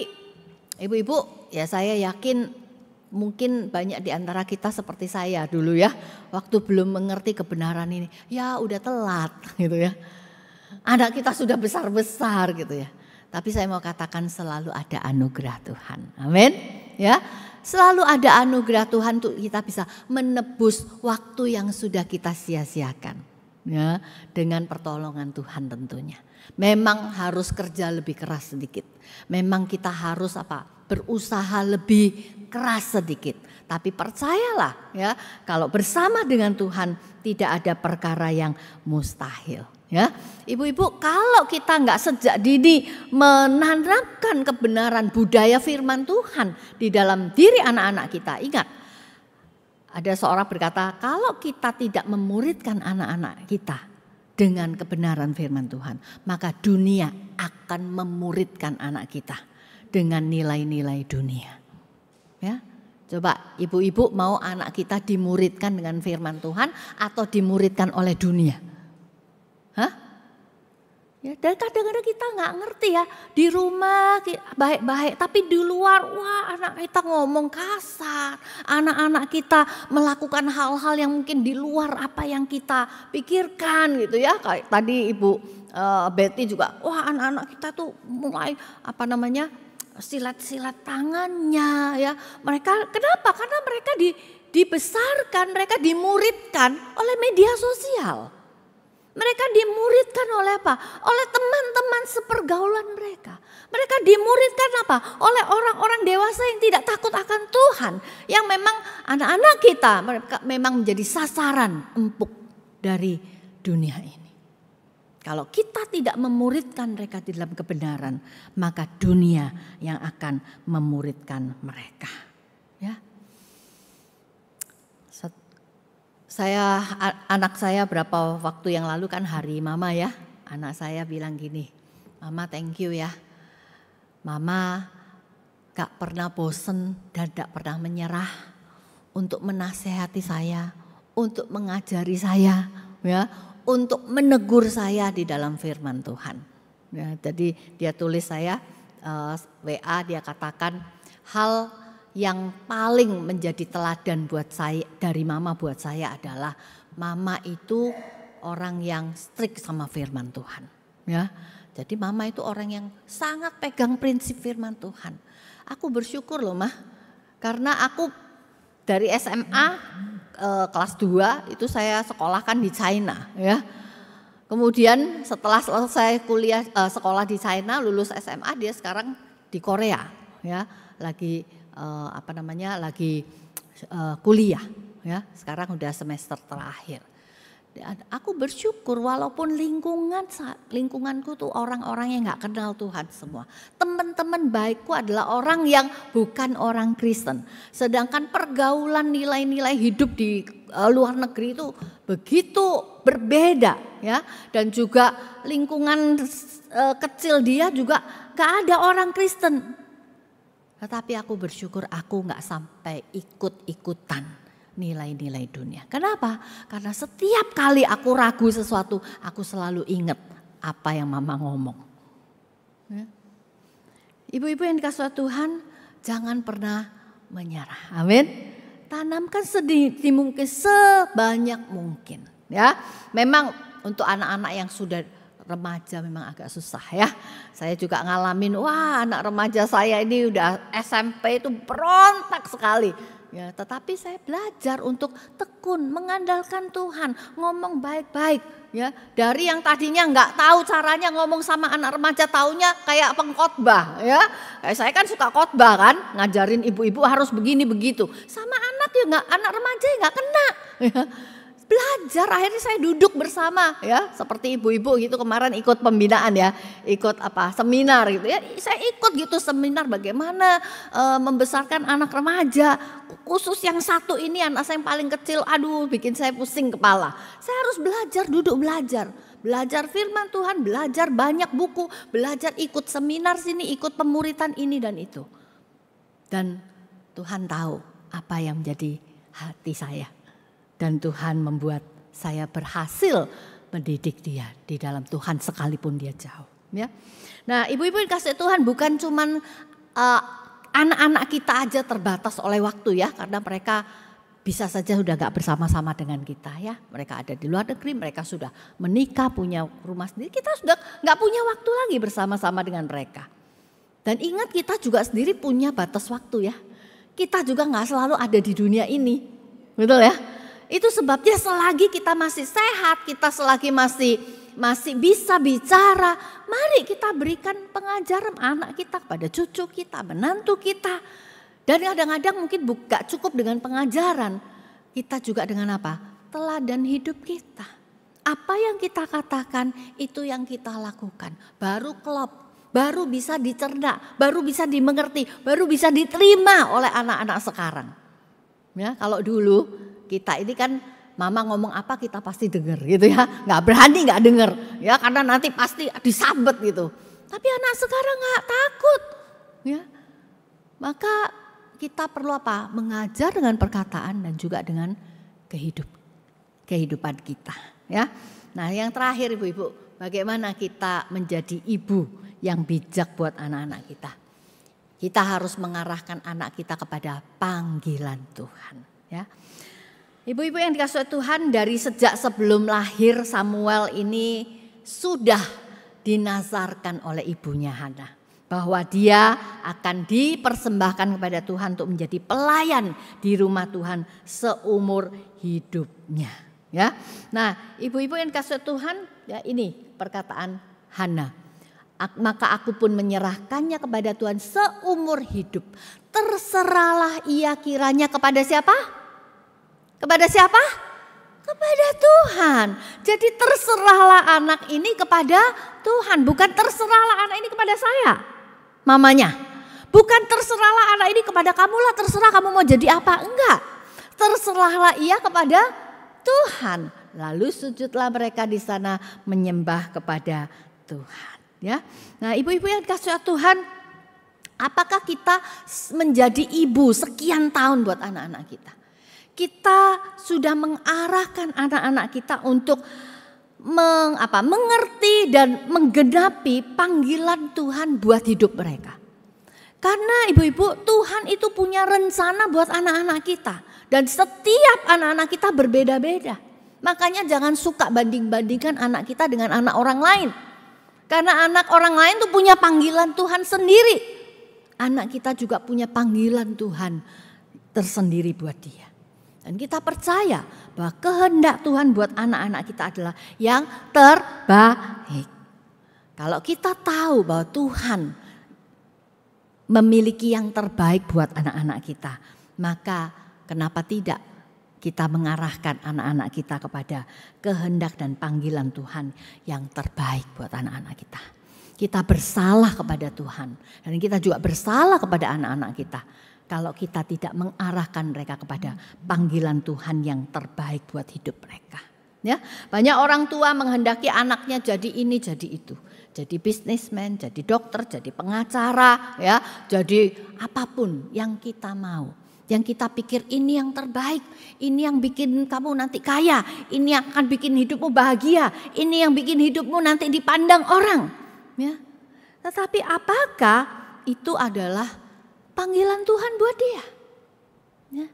ibu-ibu, ya saya yakin mungkin banyak di antara kita seperti saya dulu ya, waktu belum mengerti kebenaran ini, ya udah telat gitu ya. Anak kita sudah besar-besar gitu ya. Tapi saya mau katakan selalu ada anugerah Tuhan. Amin. Ya. Selalu ada anugerah Tuhan untuk kita bisa menebus waktu yang sudah kita sia-siakan ya dengan pertolongan Tuhan tentunya. Memang harus kerja lebih keras sedikit. Memang kita harus apa? berusaha lebih keras sedikit. Tapi percayalah ya, kalau bersama dengan Tuhan tidak ada perkara yang mustahil. Ya, ibu-ibu, kalau kita nggak sejak dini menanamkan kebenaran budaya Firman Tuhan di dalam diri anak-anak kita, ingat ada seorang berkata, kalau kita tidak memuridkan anak-anak kita dengan kebenaran firman Tuhan, maka dunia akan memuridkan anak kita dengan nilai-nilai dunia. Ya, Coba ibu-ibu mau anak kita dimuridkan dengan firman Tuhan atau dimuridkan oleh dunia? Hah? Ya, dan kadang-kadang kita nggak ngerti ya di rumah baik-baik, tapi di luar wah anak kita ngomong kasar, anak-anak kita melakukan hal-hal yang mungkin di luar apa yang kita pikirkan gitu ya. Kayak tadi Ibu uh, Betty juga, wah anak-anak kita tuh mulai apa namanya silat-silat tangannya ya. Mereka kenapa? Karena mereka di, dibesarkan, mereka dimuridkan oleh media sosial mereka dimuridkan oleh apa? Oleh teman-teman sepergaulan mereka. Mereka dimuridkan apa? Oleh orang-orang dewasa yang tidak takut akan Tuhan. Yang memang anak-anak kita mereka memang menjadi sasaran empuk dari dunia ini. Kalau kita tidak memuridkan mereka di dalam kebenaran, maka dunia yang akan memuridkan mereka. Saya anak saya berapa waktu yang lalu kan hari mama ya. Anak saya bilang gini, "Mama, thank you ya. Mama gak pernah bosen dan gak pernah menyerah untuk menasehati saya, untuk mengajari saya, ya, untuk menegur saya di dalam firman Tuhan." Ya, jadi dia tulis saya uh, eh, WA dia katakan hal yang paling menjadi teladan buat saya dari mama buat saya adalah mama itu orang yang strict sama firman Tuhan ya jadi mama itu orang yang sangat pegang prinsip firman Tuhan aku bersyukur loh mah karena aku dari SMA eh, kelas 2 itu saya sekolahkan di China ya kemudian setelah selesai kuliah eh, sekolah di China lulus SMA dia sekarang di Korea ya lagi uh, apa namanya lagi uh, kuliah ya sekarang udah semester terakhir aku bersyukur walaupun lingkungan lingkunganku tuh orang-orang yang nggak kenal Tuhan semua. Teman-teman baikku adalah orang yang bukan orang Kristen. Sedangkan pergaulan nilai-nilai hidup di uh, luar negeri itu begitu berbeda ya dan juga lingkungan kecil dia juga gak ada orang Kristen. Tetapi aku bersyukur aku nggak sampai ikut-ikutan nilai-nilai dunia. Kenapa? Karena setiap kali aku ragu sesuatu, aku selalu ingat apa yang mama ngomong. Ya. Ibu-ibu yang dikasih Tuhan, jangan pernah menyerah. Amin. Tanamkan sedih mungkin sebanyak mungkin. Ya, memang untuk anak-anak yang sudah remaja memang agak susah ya. Saya juga ngalamin, wah anak remaja saya ini udah SMP itu berontak sekali. Ya, tetapi saya belajar untuk tekun, mengandalkan Tuhan, ngomong baik-baik. Ya, dari yang tadinya nggak tahu caranya ngomong sama anak remaja, taunya kayak pengkhotbah. Ya, kayak saya kan suka khotbah kan, ngajarin ibu-ibu harus begini begitu. Sama anak ya nggak, anak remaja nggak kena. Ya belajar akhirnya saya duduk bersama ya seperti ibu-ibu gitu kemarin ikut pembinaan ya ikut apa seminar gitu ya saya ikut gitu seminar bagaimana e, membesarkan anak remaja khusus yang satu ini anak saya yang paling kecil aduh bikin saya pusing kepala saya harus belajar duduk belajar belajar firman Tuhan belajar banyak buku belajar ikut seminar sini ikut pemuritan ini dan itu dan Tuhan tahu apa yang menjadi hati saya dan Tuhan membuat saya berhasil mendidik dia di dalam Tuhan sekalipun dia jauh ya. Nah, ibu-ibu kasih Tuhan bukan cuma anak eh, anak-anak kita aja terbatas oleh waktu ya karena mereka bisa saja sudah gak bersama-sama dengan kita ya. Mereka ada di luar negeri, mereka sudah menikah, punya rumah sendiri. Kita sudah gak punya waktu lagi bersama-sama dengan mereka. Dan ingat kita juga sendiri punya batas waktu ya. Kita juga gak selalu ada di dunia ini, betul ya? Itu sebabnya selagi kita masih sehat, kita selagi masih masih bisa bicara, mari kita berikan pengajaran anak kita kepada cucu kita, menantu kita. Dan kadang-kadang mungkin buka cukup dengan pengajaran, kita juga dengan apa? Teladan hidup kita. Apa yang kita katakan itu yang kita lakukan. Baru klop, baru bisa dicerna, baru bisa dimengerti, baru bisa diterima oleh anak-anak sekarang. Ya, kalau dulu kita ini kan mama ngomong apa kita pasti dengar gitu ya. Nggak berani nggak dengar ya karena nanti pasti disabet gitu. Tapi anak sekarang nggak takut ya. Maka kita perlu apa? Mengajar dengan perkataan dan juga dengan kehidup, kehidupan kita ya. Nah yang terakhir ibu-ibu bagaimana kita menjadi ibu yang bijak buat anak-anak kita kita harus mengarahkan anak kita kepada panggilan Tuhan ya Ibu-ibu yang dikasih Tuhan dari sejak sebelum lahir Samuel ini sudah dinasarkan oleh ibunya Hana bahwa dia akan dipersembahkan kepada Tuhan untuk menjadi pelayan di rumah Tuhan seumur hidupnya. Ya, nah ibu-ibu yang dikasih Tuhan, ya ini perkataan Hana. Maka aku pun menyerahkannya kepada Tuhan seumur hidup. Terserahlah ia kiranya kepada siapa? Kepada siapa? Kepada Tuhan. Jadi terserahlah anak ini kepada Tuhan, bukan terserahlah anak ini kepada saya. Mamanya. Bukan terserahlah anak ini kepada kamu lah, terserah kamu mau jadi apa. Enggak. Terserahlah ia kepada Tuhan. Lalu sujudlah mereka di sana menyembah kepada Tuhan. Ya, nah ibu-ibu yang dikasih Tuhan, apakah kita menjadi ibu sekian tahun buat anak-anak kita? kita sudah mengarahkan anak-anak kita untuk meng, apa, mengerti dan menggenapi panggilan Tuhan buat hidup mereka. Karena ibu-ibu Tuhan itu punya rencana buat anak-anak kita. Dan setiap anak-anak kita berbeda-beda. Makanya jangan suka banding-bandingkan anak kita dengan anak orang lain. Karena anak orang lain itu punya panggilan Tuhan sendiri. Anak kita juga punya panggilan Tuhan tersendiri buat dia. Dan kita percaya bahwa kehendak Tuhan buat anak-anak kita adalah yang terbaik. Kalau kita tahu bahwa Tuhan memiliki yang terbaik buat anak-anak kita, maka kenapa tidak kita mengarahkan anak-anak kita kepada kehendak dan panggilan Tuhan yang terbaik buat anak-anak kita. Kita bersalah kepada Tuhan dan kita juga bersalah kepada anak-anak kita kalau kita tidak mengarahkan mereka kepada panggilan Tuhan yang terbaik buat hidup mereka. Ya, banyak orang tua menghendaki anaknya jadi ini jadi itu, jadi bisnismen, jadi dokter, jadi pengacara, ya, jadi apapun yang kita mau. Yang kita pikir ini yang terbaik, ini yang bikin kamu nanti kaya, ini yang akan bikin hidupmu bahagia, ini yang bikin hidupmu nanti dipandang orang. Ya. Tetapi apakah itu adalah Panggilan Tuhan buat dia. Ya.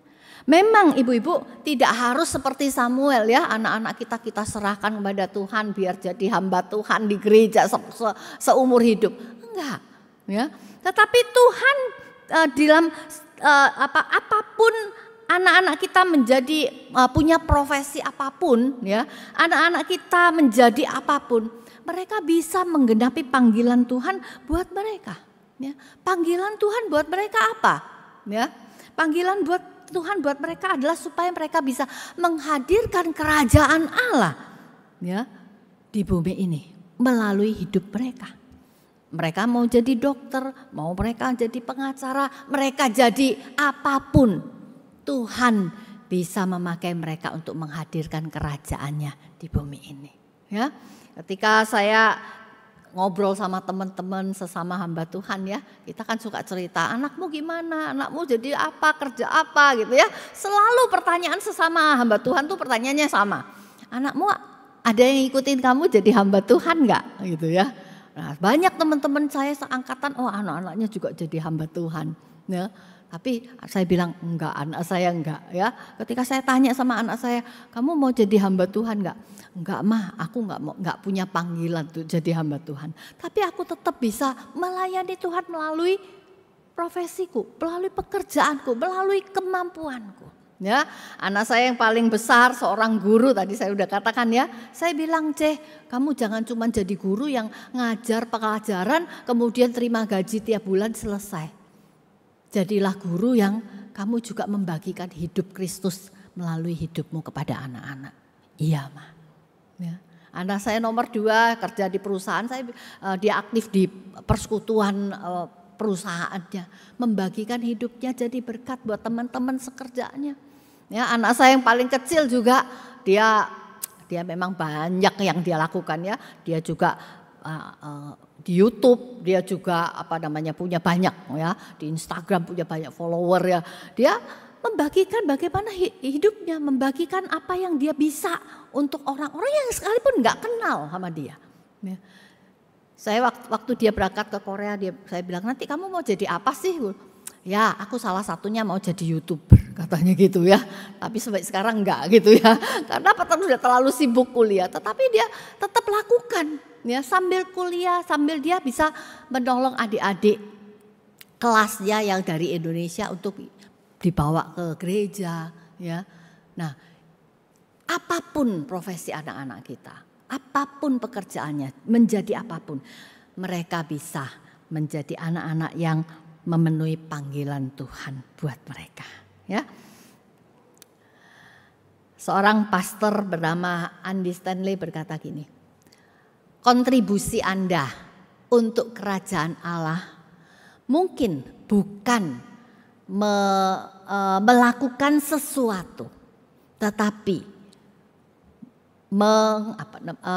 Memang ibu-ibu tidak harus seperti Samuel ya anak-anak kita kita serahkan kepada Tuhan biar jadi hamba Tuhan di gereja se -se seumur hidup. Enggak, ya. Tetapi Tuhan uh, dalam uh, apa apapun anak-anak kita menjadi uh, punya profesi apapun ya, anak-anak kita menjadi apapun, mereka bisa menggenapi panggilan Tuhan buat mereka. Ya, panggilan Tuhan buat mereka apa? Ya, panggilan buat Tuhan buat mereka adalah supaya mereka bisa menghadirkan kerajaan Allah ya di bumi ini melalui hidup mereka. Mereka mau jadi dokter, mau mereka jadi pengacara, mereka jadi apapun. Tuhan bisa memakai mereka untuk menghadirkan kerajaannya di bumi ini. Ya, ketika saya ngobrol sama teman-teman sesama hamba Tuhan ya. Kita kan suka cerita, anakmu gimana? Anakmu jadi apa? Kerja apa gitu ya. Selalu pertanyaan sesama hamba Tuhan tuh pertanyaannya sama. Anakmu ada yang ikutin kamu jadi hamba Tuhan nggak gitu ya. Nah, banyak teman-teman saya seangkatan, oh anak-anaknya juga jadi hamba Tuhan. Ya. Tapi saya bilang enggak, anak saya enggak ya. Ketika saya tanya sama anak saya, kamu mau jadi hamba Tuhan enggak? Enggak mah, aku enggak mau, enggak punya panggilan tuh jadi hamba Tuhan. Tapi aku tetap bisa melayani Tuhan melalui profesiku, melalui pekerjaanku, melalui kemampuanku. Ya, anak saya yang paling besar seorang guru tadi saya udah katakan ya. Saya bilang, "Ceh, kamu jangan cuma jadi guru yang ngajar pelajaran kemudian terima gaji tiap bulan selesai." Jadilah guru yang kamu juga membagikan hidup Kristus melalui hidupmu kepada anak-anak. Iya, Ma. Ya. Anak saya nomor dua kerja di perusahaan, saya uh, dia aktif di persekutuan uh, perusahaannya, membagikan hidupnya jadi berkat buat teman-teman sekerjanya. Ya, anak saya yang paling kecil juga dia dia memang banyak yang dia lakukan ya. Dia juga uh, uh, di YouTube dia juga apa namanya punya banyak ya di Instagram punya banyak follower ya dia membagikan bagaimana hidupnya membagikan apa yang dia bisa untuk orang-orang yang sekalipun nggak kenal sama dia ya. saya waktu, waktu dia berangkat ke Korea dia saya bilang nanti kamu mau jadi apa sih Ya aku salah satunya mau jadi youtuber katanya gitu ya. Tapi sampai sekarang enggak gitu ya. Karena Peter sudah terlalu sibuk kuliah. Tetapi dia tetap lakukan ya sambil kuliah sambil dia bisa menolong adik-adik kelasnya yang dari Indonesia untuk dibawa ke gereja ya. Nah, apapun profesi anak-anak kita, apapun pekerjaannya, menjadi apapun, mereka bisa menjadi anak-anak yang memenuhi panggilan Tuhan buat mereka. Ya. Seorang pastor bernama Andy Stanley berkata gini, kontribusi Anda untuk kerajaan Allah mungkin bukan me, e, melakukan sesuatu, tetapi meng, apa, e,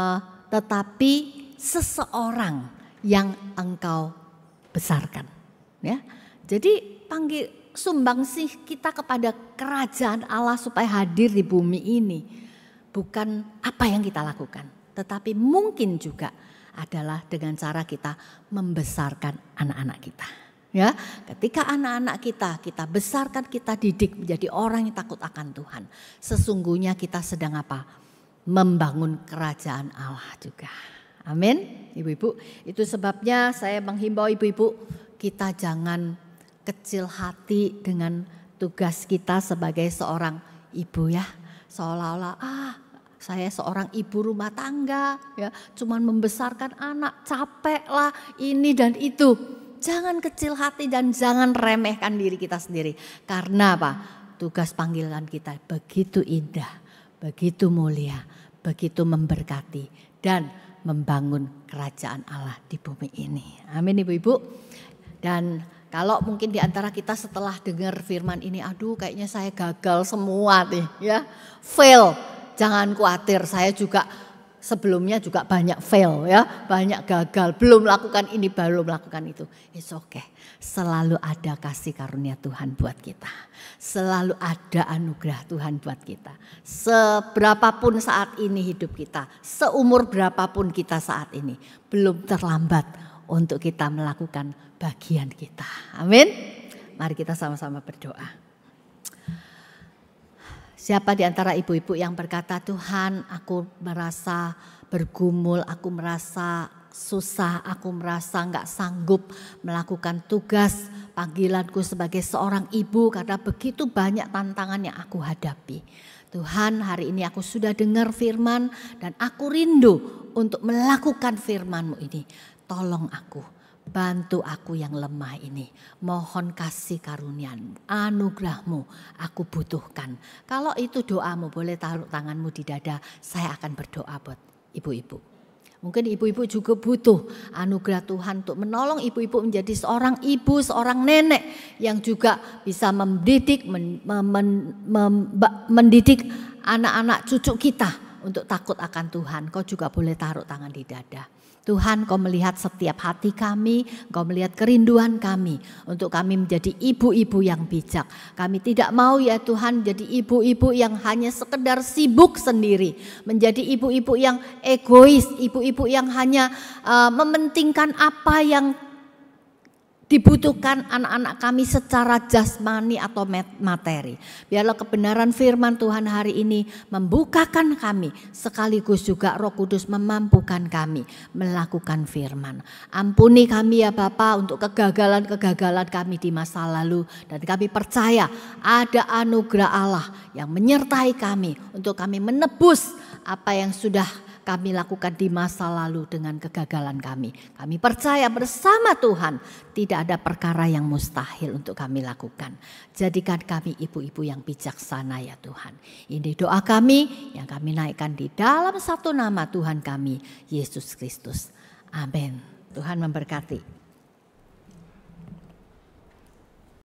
tetapi seseorang yang engkau besarkan. Ya. Jadi panggil sumbangsih kita kepada kerajaan Allah supaya hadir di bumi ini bukan apa yang kita lakukan, tetapi mungkin juga adalah dengan cara kita membesarkan anak-anak kita. Ya, ketika anak-anak kita kita besarkan, kita didik menjadi orang yang takut akan Tuhan. Sesungguhnya kita sedang apa? Membangun kerajaan Allah juga. Amin. Ibu-ibu, itu sebabnya saya menghimbau ibu-ibu kita jangan kecil hati dengan tugas kita sebagai seorang ibu ya. Seolah-olah ah saya seorang ibu rumah tangga ya, cuman membesarkan anak, capek lah ini dan itu. Jangan kecil hati dan jangan remehkan diri kita sendiri. Karena apa? Tugas panggilan kita begitu indah, begitu mulia, begitu memberkati dan membangun kerajaan Allah di bumi ini. Amin Ibu-ibu. Dan kalau mungkin di antara kita setelah dengar firman ini, aduh kayaknya saya gagal semua nih ya. Fail, jangan khawatir saya juga sebelumnya juga banyak fail ya. Banyak gagal, belum lakukan ini, belum lakukan itu. It's okay, selalu ada kasih karunia Tuhan buat kita. Selalu ada anugerah Tuhan buat kita. Seberapapun saat ini hidup kita, seumur berapapun kita saat ini, belum terlambat untuk kita melakukan bagian kita. Amin. Mari kita sama-sama berdoa. Siapa di antara ibu-ibu yang berkata, "Tuhan, aku merasa bergumul, aku merasa susah, aku merasa nggak sanggup melakukan tugas panggilanku sebagai seorang ibu karena begitu banyak tantangan yang aku hadapi. Tuhan, hari ini aku sudah dengar firman dan aku rindu untuk melakukan firman-Mu ini tolong aku, bantu aku yang lemah ini. Mohon kasih karunia, anugerahmu aku butuhkan. Kalau itu doamu boleh taruh tanganmu di dada, saya akan berdoa buat ibu-ibu. Mungkin ibu-ibu juga butuh anugerah Tuhan untuk menolong ibu-ibu menjadi seorang ibu, seorang nenek yang juga bisa mendidik, mendidik anak-anak cucu kita untuk takut akan Tuhan. Kau juga boleh taruh tangan di dada. Tuhan kau melihat setiap hati kami, kau melihat kerinduan kami untuk kami menjadi ibu-ibu yang bijak. Kami tidak mau ya Tuhan jadi ibu-ibu yang hanya sekedar sibuk sendiri, menjadi ibu-ibu yang egois, ibu-ibu yang hanya uh, mementingkan apa yang dibutuhkan anak-anak kami secara jasmani atau materi. Biarlah kebenaran firman Tuhan hari ini membukakan kami sekaligus juga Roh Kudus memampukan kami melakukan firman. Ampuni kami ya Bapa untuk kegagalan-kegagalan kami di masa lalu dan kami percaya ada anugerah Allah yang menyertai kami untuk kami menebus apa yang sudah kami lakukan di masa lalu dengan kegagalan kami. Kami percaya bersama Tuhan tidak ada perkara yang mustahil untuk kami lakukan. Jadikan kami ibu-ibu yang bijaksana ya Tuhan. Ini doa kami yang kami naikkan di dalam satu nama Tuhan kami, Yesus Kristus. Amin. Tuhan memberkati.